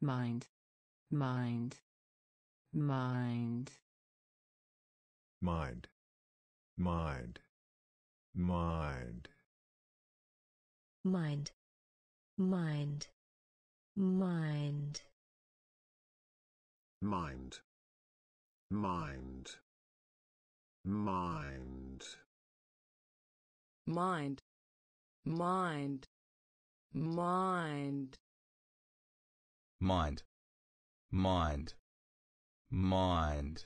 mind mind mind mind mind mind mind mind mind mind mind mind mind mind mind mind mind mind